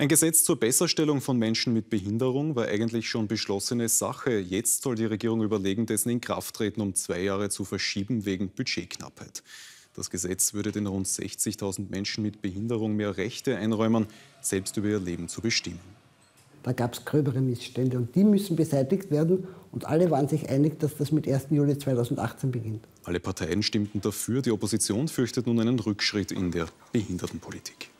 Ein Gesetz zur Besserstellung von Menschen mit Behinderung war eigentlich schon beschlossene Sache. Jetzt soll die Regierung überlegen, dessen Inkrafttreten um zwei Jahre zu verschieben wegen Budgetknappheit. Das Gesetz würde den rund 60.000 Menschen mit Behinderung mehr Rechte einräumen, selbst über ihr Leben zu bestimmen. Da gab es gröbere Missstände und die müssen beseitigt werden. Und alle waren sich einig, dass das mit 1. Juli 2018 beginnt. Alle Parteien stimmten dafür. Die Opposition fürchtet nun einen Rückschritt in der Behindertenpolitik.